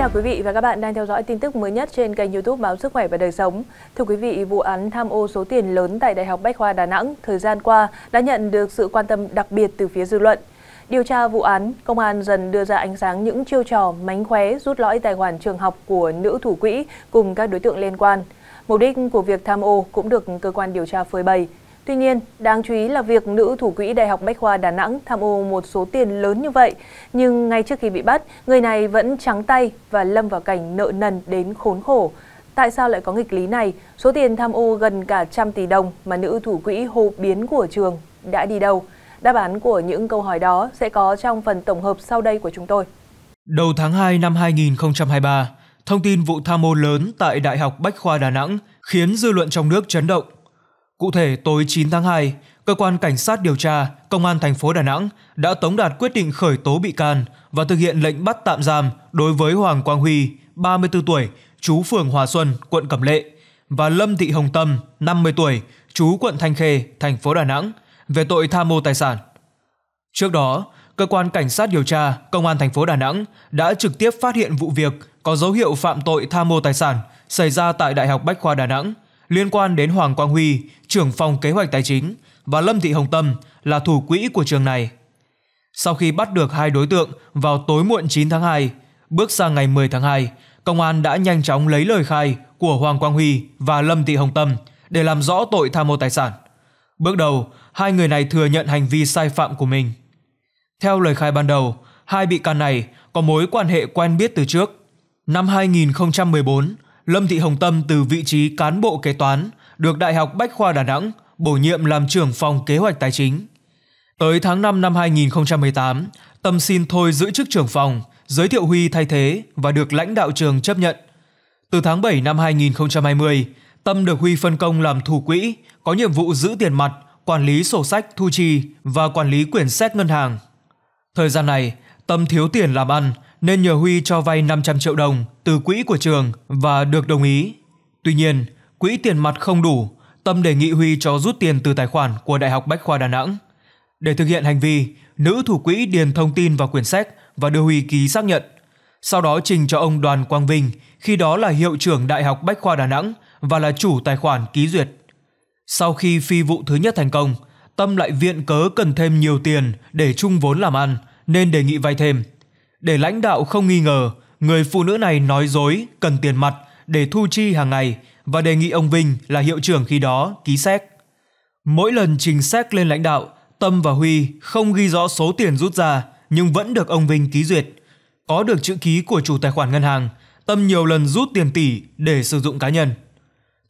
chào quý vị và các bạn đang theo dõi tin tức mới nhất trên kênh youtube Báo Sức Khỏe và Đời Sống. Thưa quý vị, vụ án tham ô số tiền lớn tại Đại học Bách khoa Đà Nẵng thời gian qua đã nhận được sự quan tâm đặc biệt từ phía dư luận. Điều tra vụ án, công an dần đưa ra ánh sáng những chiêu trò mánh khóe rút lõi tài khoản trường học của nữ thủ quỹ cùng các đối tượng liên quan. Mục đích của việc tham ô cũng được cơ quan điều tra phơi bày. Tuy nhiên, đáng chú ý là việc nữ thủ quỹ Đại học Bách khoa Đà Nẵng tham ô một số tiền lớn như vậy, nhưng ngay trước khi bị bắt, người này vẫn trắng tay và lâm vào cảnh nợ nần đến khốn khổ. Tại sao lại có nghịch lý này? Số tiền tham ô gần cả trăm tỷ đồng mà nữ thủ quỹ hồ biến của trường đã đi đâu? Đáp án của những câu hỏi đó sẽ có trong phần tổng hợp sau đây của chúng tôi. Đầu tháng 2 năm 2023, thông tin vụ tham ô lớn tại Đại học Bách khoa Đà Nẵng khiến dư luận trong nước chấn động. Cụ thể, tối 9 tháng 2, cơ quan cảnh sát điều tra Công an thành phố Đà Nẵng đã tống đạt quyết định khởi tố bị can và thực hiện lệnh bắt tạm giam đối với Hoàng Quang Huy, 34 tuổi, chú phường Hòa Xuân, quận Cẩm Lệ và Lâm Thị Hồng Tâm, 50 tuổi, chú quận Thanh Khê, thành phố Đà Nẵng về tội tham mô tài sản. Trước đó, cơ quan cảnh sát điều tra Công an thành phố Đà Nẵng đã trực tiếp phát hiện vụ việc có dấu hiệu phạm tội tham mô tài sản xảy ra tại Đại học Bách khoa Đà Nẵng liên quan đến Hoàng Quang Huy, trưởng phòng kế hoạch tài chính và Lâm Thị Hồng Tâm là thủ quỹ của trường này. Sau khi bắt được hai đối tượng vào tối muộn 9 tháng 2, bước sang ngày 10 tháng 2, công an đã nhanh chóng lấy lời khai của Hoàng Quang Huy và Lâm Thị Hồng Tâm để làm rõ tội tham mô tài sản. Bước đầu, hai người này thừa nhận hành vi sai phạm của mình. Theo lời khai ban đầu, hai bị can này có mối quan hệ quen biết từ trước. Năm 2014, Lâm Thị Hồng Tâm từ vị trí cán bộ kế toán được Đại học Bách khoa Đà Nẵng bổ nhiệm làm trưởng phòng kế hoạch tài chính. Tới tháng 5 năm 2018, Tâm xin thôi giữ chức trưởng phòng, giới thiệu Huy thay thế và được lãnh đạo trường chấp nhận. Từ tháng 7 năm 2020, Tâm được Huy phân công làm thủ quỹ, có nhiệm vụ giữ tiền mặt, quản lý sổ sách thu chi và quản lý quyển xét ngân hàng. Thời gian này, Tâm thiếu tiền làm ăn nên nhờ Huy cho vay 500 triệu đồng từ quỹ của trường và được đồng ý. Tuy nhiên, quỹ tiền mặt không đủ, Tâm đề nghị Huy cho rút tiền từ tài khoản của Đại học Bách khoa Đà Nẵng. Để thực hiện hành vi, nữ thủ quỹ điền thông tin vào quyển sách và đưa Huy ký xác nhận. Sau đó trình cho ông Đoàn Quang Vinh, khi đó là hiệu trưởng Đại học Bách khoa Đà Nẵng và là chủ tài khoản ký duyệt. Sau khi phi vụ thứ nhất thành công, Tâm lại viện cớ cần thêm nhiều tiền để chung vốn làm ăn nên đề nghị vay thêm – để lãnh đạo không nghi ngờ người phụ nữ này nói dối cần tiền mặt để thu chi hàng ngày và đề nghị ông Vinh là hiệu trưởng khi đó ký xét. Mỗi lần trình xét lên lãnh đạo, Tâm và Huy không ghi rõ số tiền rút ra nhưng vẫn được ông Vinh ký duyệt. Có được chữ ký của chủ tài khoản ngân hàng, Tâm nhiều lần rút tiền tỷ để sử dụng cá nhân.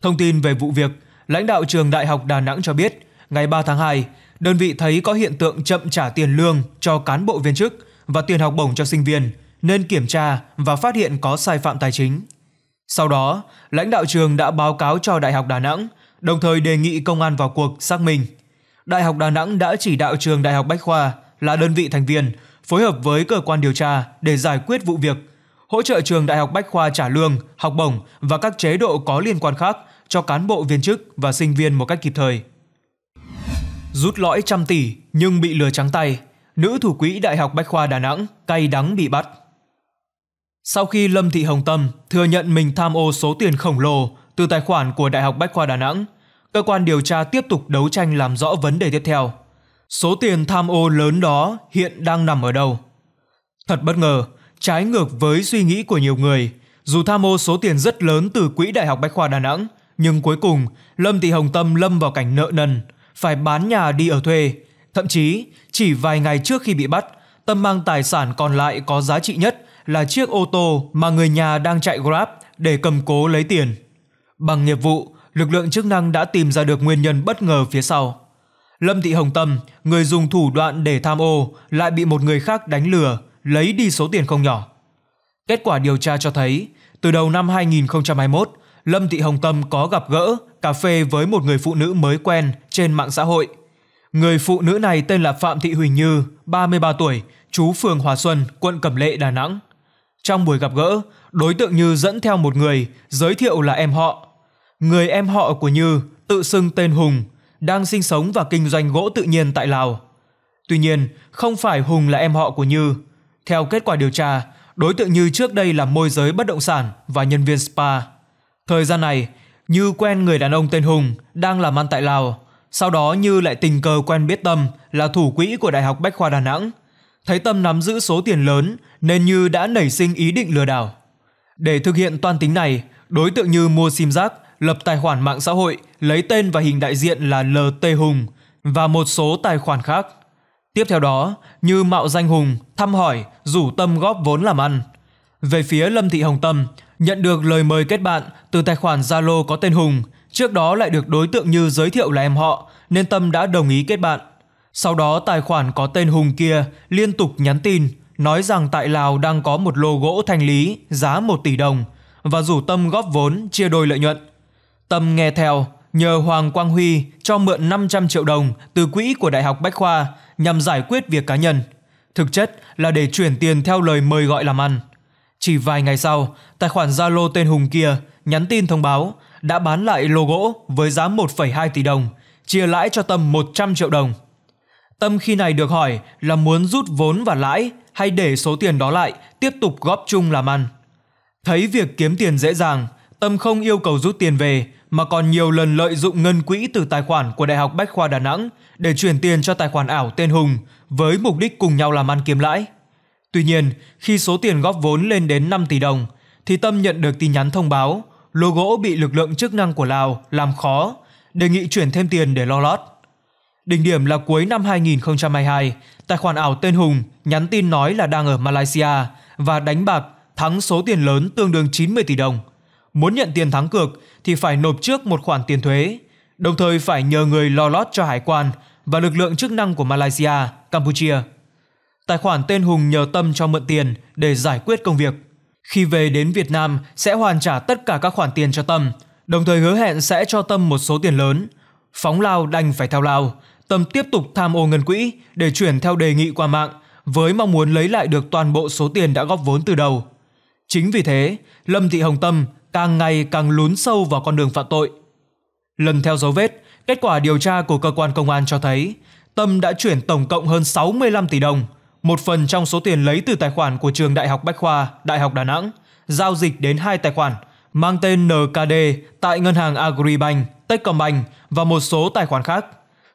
Thông tin về vụ việc, lãnh đạo trường Đại học Đà Nẵng cho biết, ngày 3 tháng 2, đơn vị thấy có hiện tượng chậm trả tiền lương cho cán bộ viên chức và tiền học bổng cho sinh viên nên kiểm tra và phát hiện có sai phạm tài chính. Sau đó, lãnh đạo trường đã báo cáo cho Đại học Đà Nẵng, đồng thời đề nghị công an vào cuộc xác minh. Đại học Đà Nẵng đã chỉ đạo trường Đại học Bách Khoa là đơn vị thành viên phối hợp với cơ quan điều tra để giải quyết vụ việc, hỗ trợ trường Đại học Bách Khoa trả lương, học bổng và các chế độ có liên quan khác cho cán bộ viên chức và sinh viên một cách kịp thời. Rút lõi trăm tỷ nhưng bị lừa trắng tay – nữ thủ quỹ Đại học Bách khoa Đà Nẵng cay đắng bị bắt. Sau khi Lâm Thị Hồng Tâm thừa nhận mình tham ô số tiền khổng lồ từ tài khoản của Đại học Bách khoa Đà Nẵng, cơ quan điều tra tiếp tục đấu tranh làm rõ vấn đề tiếp theo. Số tiền tham ô lớn đó hiện đang nằm ở đâu? Thật bất ngờ, trái ngược với suy nghĩ của nhiều người, dù tham ô số tiền rất lớn từ quỹ Đại học Bách khoa Đà Nẵng, nhưng cuối cùng Lâm Thị Hồng Tâm lâm vào cảnh nợ nần, phải bán nhà đi ở thuê Thậm chí, chỉ vài ngày trước khi bị bắt, Tâm mang tài sản còn lại có giá trị nhất là chiếc ô tô mà người nhà đang chạy Grab để cầm cố lấy tiền. Bằng nghiệp vụ, lực lượng chức năng đã tìm ra được nguyên nhân bất ngờ phía sau. Lâm Thị Hồng Tâm, người dùng thủ đoạn để tham ô, lại bị một người khác đánh lừa, lấy đi số tiền không nhỏ. Kết quả điều tra cho thấy, từ đầu năm 2021, Lâm Thị Hồng Tâm có gặp gỡ, cà phê với một người phụ nữ mới quen trên mạng xã hội – Người phụ nữ này tên là Phạm Thị Huỳnh Như, 33 tuổi, trú phường Hòa Xuân, quận Cẩm Lệ, Đà Nẵng. Trong buổi gặp gỡ, đối tượng Như dẫn theo một người, giới thiệu là em họ. Người em họ của Như tự xưng tên Hùng, đang sinh sống và kinh doanh gỗ tự nhiên tại Lào. Tuy nhiên, không phải Hùng là em họ của Như. Theo kết quả điều tra, đối tượng Như trước đây là môi giới bất động sản và nhân viên spa. Thời gian này, Như quen người đàn ông tên Hùng đang làm ăn tại Lào, sau đó Như lại tình cờ quen biết Tâm là thủ quỹ của Đại học Bách khoa Đà Nẵng. Thấy Tâm nắm giữ số tiền lớn nên Như đã nảy sinh ý định lừa đảo. Để thực hiện toan tính này, đối tượng Như mua sim giác, lập tài khoản mạng xã hội, lấy tên và hình đại diện là LT Hùng và một số tài khoản khác. Tiếp theo đó, Như mạo danh Hùng, thăm hỏi, rủ Tâm góp vốn làm ăn. Về phía Lâm Thị Hồng Tâm, nhận được lời mời kết bạn từ tài khoản Zalo có tên Hùng – Trước đó lại được đối tượng Như giới thiệu là em họ, nên Tâm đã đồng ý kết bạn. Sau đó tài khoản có tên Hùng kia liên tục nhắn tin, nói rằng tại Lào đang có một lô gỗ thanh lý giá 1 tỷ đồng và rủ Tâm góp vốn chia đôi lợi nhuận. Tâm nghe theo, nhờ Hoàng Quang Huy cho mượn 500 triệu đồng từ quỹ của Đại học Bách Khoa nhằm giải quyết việc cá nhân. Thực chất là để chuyển tiền theo lời mời gọi làm ăn. Chỉ vài ngày sau, tài khoản Zalo tên Hùng kia nhắn tin thông báo đã bán lại lô gỗ với giá 1,2 tỷ đồng, chia lãi cho Tâm 100 triệu đồng. Tâm khi này được hỏi là muốn rút vốn và lãi hay để số tiền đó lại tiếp tục góp chung làm ăn. Thấy việc kiếm tiền dễ dàng, Tâm không yêu cầu rút tiền về mà còn nhiều lần lợi dụng ngân quỹ từ tài khoản của Đại học Bách khoa Đà Nẵng để chuyển tiền cho tài khoản ảo tên Hùng với mục đích cùng nhau làm ăn kiếm lãi. Tuy nhiên, khi số tiền góp vốn lên đến 5 tỷ đồng thì Tâm nhận được tin nhắn thông báo lô gỗ bị lực lượng chức năng của Lào làm khó, đề nghị chuyển thêm tiền để lo lót. Đỉnh điểm là cuối năm 2022, tài khoản ảo tên Hùng nhắn tin nói là đang ở Malaysia và đánh bạc thắng số tiền lớn tương đương 90 tỷ đồng. Muốn nhận tiền thắng cược thì phải nộp trước một khoản tiền thuế, đồng thời phải nhờ người lo lót cho hải quan và lực lượng chức năng của Malaysia, Campuchia. Tài khoản tên Hùng nhờ Tâm cho mượn tiền để giải quyết công việc – khi về đến Việt Nam sẽ hoàn trả tất cả các khoản tiền cho Tâm, đồng thời hứa hẹn sẽ cho Tâm một số tiền lớn. Phóng Lao đành phải theo Lao, Tâm tiếp tục tham ô ngân quỹ để chuyển theo đề nghị qua mạng với mong muốn lấy lại được toàn bộ số tiền đã góp vốn từ đầu. Chính vì thế, Lâm Thị Hồng Tâm càng ngày càng lún sâu vào con đường phạm tội. Lần theo dấu vết, kết quả điều tra của cơ quan công an cho thấy Tâm đã chuyển tổng cộng hơn 65 tỷ đồng – một phần trong số tiền lấy từ tài khoản của trường Đại học Bách Khoa, Đại học Đà Nẵng, giao dịch đến hai tài khoản mang tên NKD tại ngân hàng Agribank, Techcombank và một số tài khoản khác.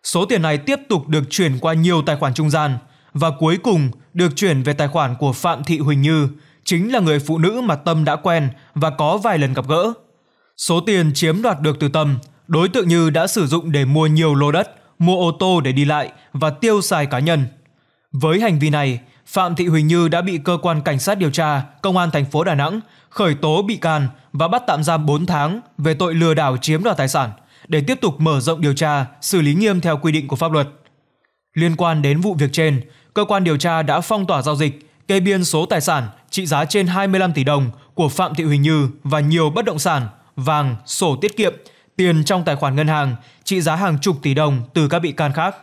Số tiền này tiếp tục được chuyển qua nhiều tài khoản trung gian và cuối cùng được chuyển về tài khoản của Phạm Thị Huỳnh Như, chính là người phụ nữ mà Tâm đã quen và có vài lần gặp gỡ. Số tiền chiếm đoạt được từ Tâm, đối tượng Như đã sử dụng để mua nhiều lô đất, mua ô tô để đi lại và tiêu xài cá nhân. Với hành vi này, Phạm Thị Huỳnh Như đã bị cơ quan cảnh sát điều tra Công an thành phố Đà Nẵng khởi tố bị can và bắt tạm giam 4 tháng về tội lừa đảo chiếm đoạt tài sản để tiếp tục mở rộng điều tra, xử lý nghiêm theo quy định của pháp luật. Liên quan đến vụ việc trên, cơ quan điều tra đã phong tỏa giao dịch, kê biên số tài sản trị giá trên 25 tỷ đồng của Phạm Thị Huỳnh Như và nhiều bất động sản, vàng, sổ tiết kiệm, tiền trong tài khoản ngân hàng trị giá hàng chục tỷ đồng từ các bị can khác.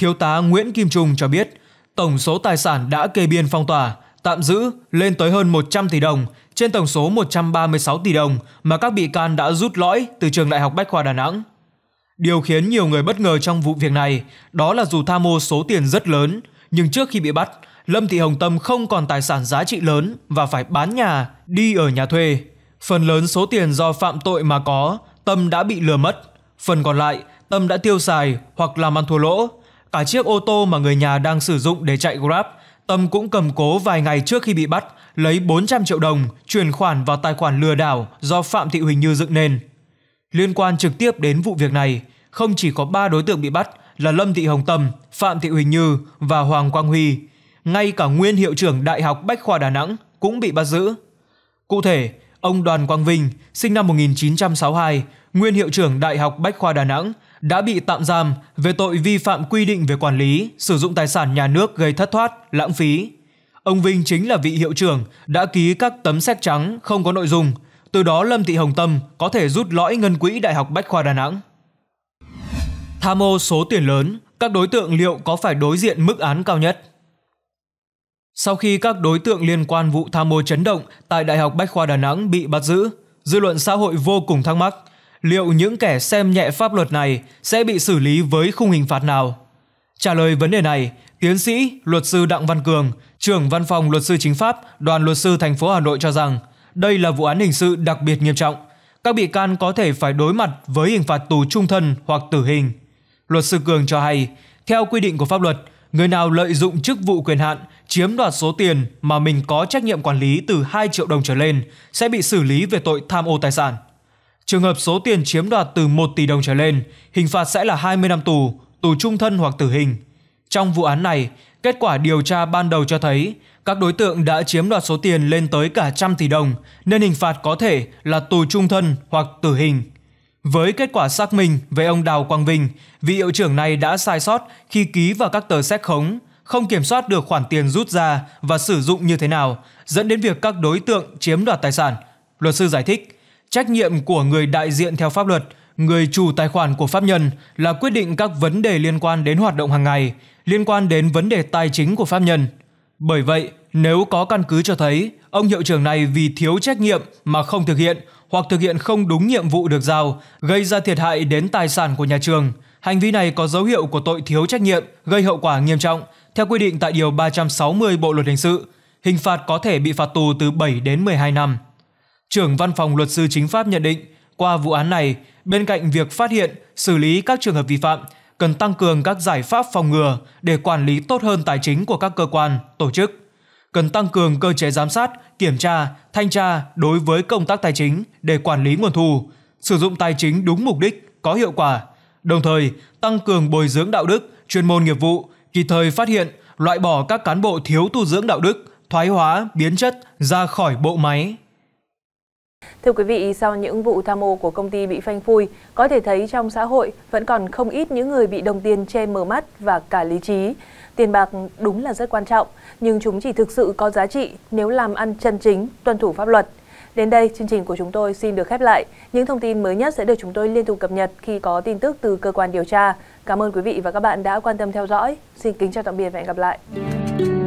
Thiếu tá Nguyễn Kim Trung cho biết, Tổng số tài sản đã kê biên phong tỏa, tạm giữ lên tới hơn 100 tỷ đồng trên tổng số 136 tỷ đồng mà các bị can đã rút lõi từ trường Đại học Bách khoa Đà Nẵng. Điều khiến nhiều người bất ngờ trong vụ việc này đó là dù tham mô số tiền rất lớn, nhưng trước khi bị bắt, Lâm Thị Hồng Tâm không còn tài sản giá trị lớn và phải bán nhà, đi ở nhà thuê. Phần lớn số tiền do phạm tội mà có, Tâm đã bị lừa mất. Phần còn lại, Tâm đã tiêu xài hoặc làm ăn thua lỗ, Cả chiếc ô tô mà người nhà đang sử dụng để chạy Grab, Tâm cũng cầm cố vài ngày trước khi bị bắt, lấy 400 triệu đồng chuyển khoản vào tài khoản lừa đảo do Phạm Thị Huỳnh Như dựng nên. Liên quan trực tiếp đến vụ việc này, không chỉ có 3 đối tượng bị bắt là Lâm Thị Hồng Tâm, Phạm Thị Huỳnh Như và Hoàng Quang Huy, ngay cả nguyên hiệu trưởng Đại học Bách khoa Đà Nẵng cũng bị bắt giữ. Cụ thể, ông Đoàn Quang Vinh, sinh năm 1962, nguyên hiệu trưởng Đại học Bách khoa Đà Nẵng đã bị tạm giam về tội vi phạm quy định về quản lý, sử dụng tài sản nhà nước gây thất thoát, lãng phí. Ông Vinh chính là vị hiệu trưởng đã ký các tấm xét trắng không có nội dung, từ đó Lâm Thị Hồng Tâm có thể rút lõi ngân quỹ Đại học Bách khoa Đà Nẵng. Tham ô số tiền lớn, các đối tượng liệu có phải đối diện mức án cao nhất? Sau khi các đối tượng liên quan vụ tham ô chấn động tại Đại học Bách khoa Đà Nẵng bị bắt giữ, dư luận xã hội vô cùng thắc mắc – liệu những kẻ xem nhẹ pháp luật này sẽ bị xử lý với khung hình phạt nào? Trả lời vấn đề này, tiến sĩ luật sư Đặng Văn Cường, trưởng văn phòng luật sư chính pháp, đoàn luật sư thành phố Hà Nội cho rằng đây là vụ án hình sự đặc biệt nghiêm trọng. Các bị can có thể phải đối mặt với hình phạt tù trung thân hoặc tử hình. Luật sư Cường cho hay, theo quy định của pháp luật, người nào lợi dụng chức vụ quyền hạn chiếm đoạt số tiền mà mình có trách nhiệm quản lý từ 2 triệu đồng trở lên sẽ bị xử lý về tội tham ô tài sản. Trường hợp số tiền chiếm đoạt từ 1 tỷ đồng trở lên, hình phạt sẽ là 20 năm tù, tù trung thân hoặc tử hình. Trong vụ án này, kết quả điều tra ban đầu cho thấy các đối tượng đã chiếm đoạt số tiền lên tới cả trăm tỷ đồng, nên hình phạt có thể là tù trung thân hoặc tử hình. Với kết quả xác minh về ông Đào Quang Vinh, vị hiệu trưởng này đã sai sót khi ký vào các tờ xét khống, không kiểm soát được khoản tiền rút ra và sử dụng như thế nào, dẫn đến việc các đối tượng chiếm đoạt tài sản. Luật sư giải thích, trách nhiệm của người đại diện theo pháp luật, người chủ tài khoản của pháp nhân là quyết định các vấn đề liên quan đến hoạt động hàng ngày, liên quan đến vấn đề tài chính của pháp nhân. Bởi vậy, nếu có căn cứ cho thấy ông hiệu trưởng này vì thiếu trách nhiệm mà không thực hiện hoặc thực hiện không đúng nhiệm vụ được giao, gây ra thiệt hại đến tài sản của nhà trường, hành vi này có dấu hiệu của tội thiếu trách nhiệm gây hậu quả nghiêm trọng theo quy định tại điều 360 Bộ luật hình sự, hình phạt có thể bị phạt tù từ 7 đến 12 năm. Trưởng văn phòng luật sư chính pháp nhận định, qua vụ án này, bên cạnh việc phát hiện, xử lý các trường hợp vi phạm, cần tăng cường các giải pháp phòng ngừa để quản lý tốt hơn tài chính của các cơ quan, tổ chức. Cần tăng cường cơ chế giám sát, kiểm tra, thanh tra đối với công tác tài chính để quản lý nguồn thu, sử dụng tài chính đúng mục đích, có hiệu quả. Đồng thời, tăng cường bồi dưỡng đạo đức, chuyên môn nghiệp vụ, kịp thời phát hiện, loại bỏ các cán bộ thiếu tu dưỡng đạo đức, thoái hóa, biến chất ra khỏi bộ máy Thưa quý vị, sau những vụ tham ô của công ty bị phanh phui, có thể thấy trong xã hội vẫn còn không ít những người bị đồng tiền che mờ mắt và cả lý trí. Tiền bạc đúng là rất quan trọng, nhưng chúng chỉ thực sự có giá trị nếu làm ăn chân chính, tuân thủ pháp luật. Đến đây, chương trình của chúng tôi xin được khép lại. Những thông tin mới nhất sẽ được chúng tôi liên tục cập nhật khi có tin tức từ cơ quan điều tra. Cảm ơn quý vị và các bạn đã quan tâm theo dõi. Xin kính chào tạm biệt và hẹn gặp lại.